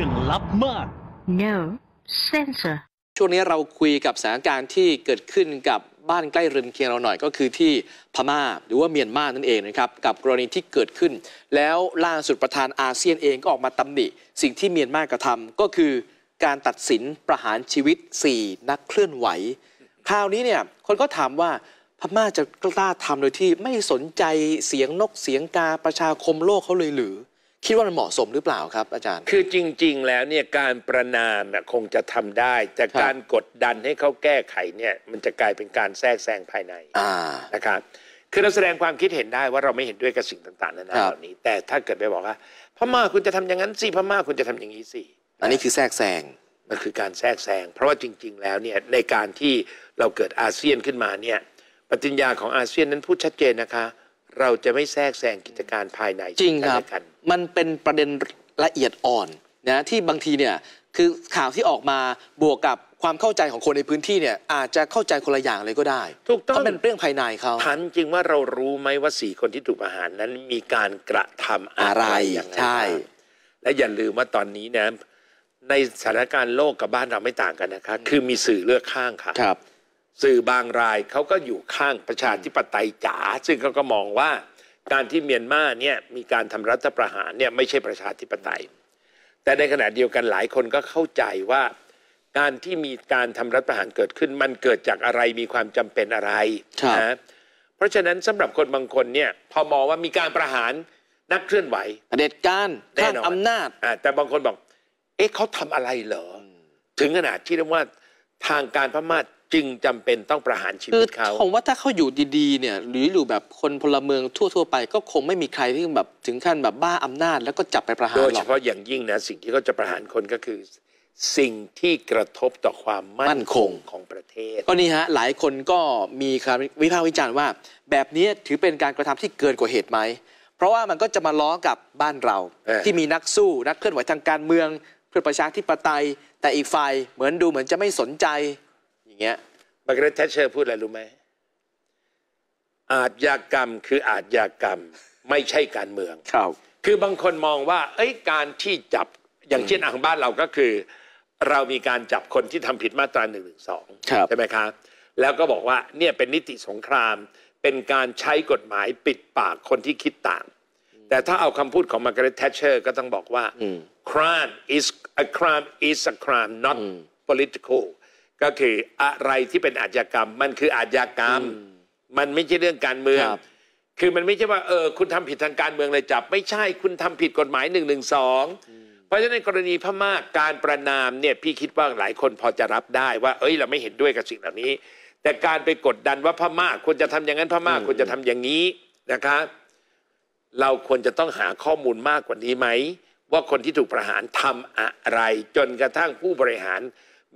ื่องลับมาก No s e n s o r ช่วงนี้เราคุยกับสถานการณ์ที่เกิดขึ้นกับบ้านใกล้เรือนเคียงเราหน่อย ก็คือที่พม่าหรือว่าเมียนมานั่นเองนะครับกับกรณีที่เกิดขึ้น แล้วล่าสุดประธานอาเซียนเองก็ออกมาตำหนิสิ่งที่เมียนมากระทาก็คือ การตัดสินประหารชีวิต 4 นักเคลื่อนไหว คราวนี้เนี่ยคนก็ถามว่าพม่าจะกล้าทำโดยที่ไม่สนใจเสียงนกเสียงกาประชาคมโลกเขาเลยหรือคิดว่ามันเหมาะสมหรือเปล่าครับอาจารย์ คือจริง ๆ แล้วเนี่ยการประนามคงจะทำได้แต่การกดดันให้เขาแก้ไขเนี่ยมันจะกลายเป็นการแทรกแซงภายในนะครับ คือเราแสดงความคิดเห็นได้ว่าเราไม่เห็นด้วยกับสิ่งต่างๆนานาเหล่านี้แต่ถ้าเกิดไปบอกว่า พม่าคุณจะทำอย่างนั้นสิพม่าคุณจะทำอย่างนี้สิ อันนี้คือแทรกแซงมันคือการแทรกแซงเพราะว่าจริงๆ แล้วเนี่ยในการที่เราเกิดอาเซียนขึ้นมาเนี่ยปฏิญญาของอาเซียนนั้นพูดชัดเจนนะคะเราจะไม่แทรกแซงกิจการภายในจริงครับ มันเป็นประเด็นละเอียดอ่อนนะที่บางทีเนี่ยคือข่าวที่ออกมาบวกกับความเข้าใจของคนในพื้นที่เนี่ยอาจจะเข้าใจคนละอย่างเลยก็ได้ถูกต้องเป็นเรื่องภายในเขาถามจริงว่าเรารู้ไหมว่าสี่คนที่ถูกประหารนั้นมีการกระทำอะไรอย่างไรใช่ และอย่าลืมว่าตอนนี้นะในสถานการณ์โลกกับบ้านเราไม่ต่างกันนะครับคือมีสื่อเลือกข้างคครับสื่อบางรายเขาก็อยู่ข้างประชาธิปไตยจ๋าซึ่งเขาก็มองว่า การที่เมียนมาเนี่ยมีการทำรัฐประหารเนี่ยไม่ใช่ประชาธิปไตย แต่ในขณะเดียวกันหลายคนก็เข้าใจว่า การที่มีการทำรัฐประหารเกิดขึ้นมันเกิดจากอะไรมีความจำเป็นอะไรนะเพราะฉะนั้นสำหรับคนบางคนเนี่ยพอมองว่ามีการประหารนักเคลื่อนไหวเด็ดการข้างอำนาจแต่บางคนบอก เอ๊ะเขาทำอะไรเหรอถึงขนาดที่เรียกว่าทางการพม่าจึงจำเป็นต้องประหารชีวิตเขาผมว่าถ้าเขาอยู่ดีๆเนี่ยหรืออยู่แบบคนพลเมืองทั่วๆไป ก็คงไม่มีใครที่แบบถึงขั้นแบบบ้าอำนาจแล้วก็จับไปประหารโดยเฉพาะอย่างยิ่งนะสิ่งที่เขาจะประหารคนก็คือสิ่งที่กระทบต่อความมั่นคงของประเทศ ก็นี่ฮะหลายคนก็มีคำวิพากษ์วิจารณ์ว่า แบบนี้ถือเป็นการกระทำที่เกินกว่าเหตุไหม เพราะว่ามันก็จะมาล้อกับบ้านเราที่มีนักสู้นักเคลื่อนไหวทางการเมือง เพื่อประชาธิปไตย แต่อีกฝ่ายเหมือนดูเหมือนจะไม่สนใจเงี้ยมาร์กเร็ตเทชเชอร์พูดอะไรรู้ไหมอาชญากรรมคืออาชญากรรมไม่ใช่การเมืองครับคือบางคนมองว่า เอ้ยการที่จับอย่างเช่นอ่างบ้านเราก็คือเรามีการจับคนที่ทำผิดมาตราหนึ่งหนึ่งสองใช่ไหมครับแล้วก็บอกว่าเนี่ยเป็นนิติสงครามเป็นการใช้กฎหมายปิดปากคนที่คิดต่าง แต่ถ้าเอาคำพูดของมาร์กเร็ตเทชเชอร์ก็ต้องบอกว่า crime is a crime is a crime not political ก็คืออะไรที่เป็นอาชญากรรม มันคืออาชญากรรม มันไม่ใช่เรื่องการเมืองคือมันไม่ใช่ว่าเออคุณทำผิดทางการเมืองเลยจับ ไม่ใช่คุณทำผิดกฎหมายหนึ่งหนึ่งสองเพราะฉะนั้นกรณีพม่าการประนามเนี่ยพี่คิดว่าหลายคนพอจะรับได้ว่า เอ้ยเราไม่เห็นด้วยกับสิ่งเหล่านี้ แต่การไปกดดันว่าพม่าควรจะทำอย่างนั้นพม่าควรจะทำอย่างนี้นะครับ เราควรจะต้องหาข้อมูลมากกว่านี้ไหมว่าคนที่ถูกประหารทำอะไร จนกระทั่งผู้บริหาร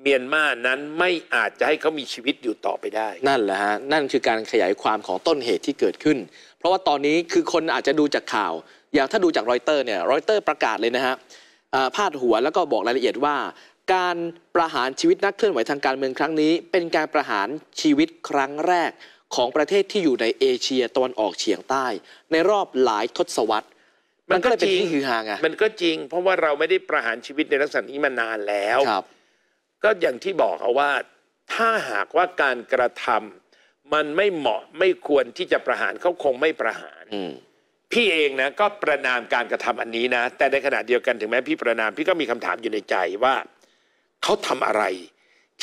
เมียนมานั้นไม่อาจจะให้เขามีชีวิตอยู่ต่อไปได้ นั่นแหละฮะ นั่นคือการขยายความของต้นเหตุที่เกิดขึ้น เพราะว่าตอนนี้คือคนอาจจะดูจากข่าว อย่างถ้าดูจากรอยเตอร์เนี่ย รอยเตอร์ประกาศเลยนะฮะพาดหัวแล้วก็บอกรายละเอียดว่า การประหารชีวิตนักเคลื่อนไหวทางการเมืองครั้งนี้ เป็นการประหารชีวิตครั้งแรกของประเทศที่อยู่ในเอเชียตะวันออกเฉียงใต้ ในรอบหลายทศวรรษ มันก็เลยเป็นที่ฮือฮาไงมันก็จริงเพราะว่าเราไม่ได้ประหารชีวิตในลักษณะนี้มานานแล้วครับก็อย่างที่บอกเอาว่าถ้าหากว่าการกระทำมันไม่เหมาะไม่ควรที่จะประหารเขาคงไม่ประหารพี่เองนะก็ประนามการกระทำอันนี้นะแต่ในขณะเดียวกันถึงแม้พี่ประนามพี่ก็มีคำถามอยู่ในใจว่าเขาทำอะไร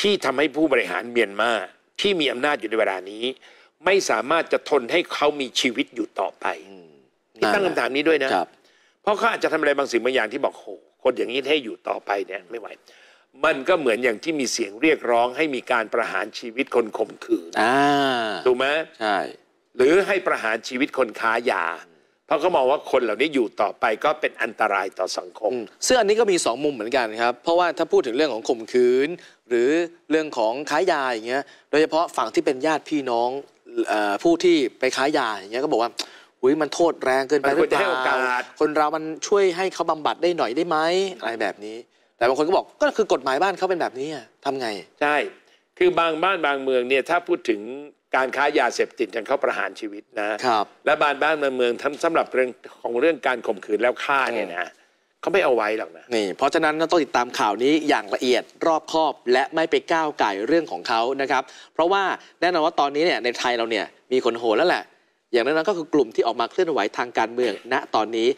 ที่ทำให้ผู้บริหารเมียนมาที่มีอำนาจอยู่ในเวลานี้ ไม่สามารถจะทนให้เขามีชีวิตอยู่ต่อไปที่ตั้งคำถามนี้ด้วยนะเพราะเขาอาจจะทำอะไรบางสิ่งบางอย่างที่บอกโหคนอย่างนี้ให้อยู่ต่อไปเนี่ยไม่ไหวมันก็เหมือนอย่างที่มีเสียงเรียกร้องให้มีการประหารชีวิตคนข่มขืนถูกไหมใช่ หรือให้ประหารชีวิตคนค้ายา เพราะเขามองว่าคนเหล่านี้อยู่ต่อไปก็เป็นอันตรายต่อสังคมซึ่งอันนี้ก็มี2มุมเหมือนกันครับ เพราะว่าถ้าพูดถึงเรื่องของข่มขืน หรือเรื่องของค้ายาอย่างเงี้ย โดยเฉพาะฝั่งที่เป็นญาติพี่น้องอผู้ที่ไปค้ายาอย่างเงี้ยก็บอกว่า อุ้ยมันโทษแรงเกินไปหรือเปล่าคนเรามันช่วยให้เขาบำบัดได้หน่อยได้ไหม อะไรแบบนี้แต่บางคนก็บอกก็คือกฎหมายบ้านเขาเป็นแบบนี้ทำไงใช่ คือบางบ้านบางเมืองเนี่ยถ้าพูดถึงการค้ายาเสพติดจนเขาประหารชีวิตนะครับและบางบ้านบางเมืองทำสสำหรับเรื่องของเรื่องการข่มขืนแล้วฆ่าเนี่ยนะเขาไม่เอาไว้หรอกนะนี่เพราะฉะนั้นต้องติดตามข่าวนี้อย่างละเอียดรอบคอบและไม่ไปก้าวไก่เรื่องของเขานะครับ เพราะว่าแน่นอนว่าตอนนี้เนี่ยในไทยเราเนี่ยมีคนโหแล้วแหละ อย่างนั้นก็คือกลุ่มที่ออกมาเคลื่อนไหวทางการเมืองณตอนนี้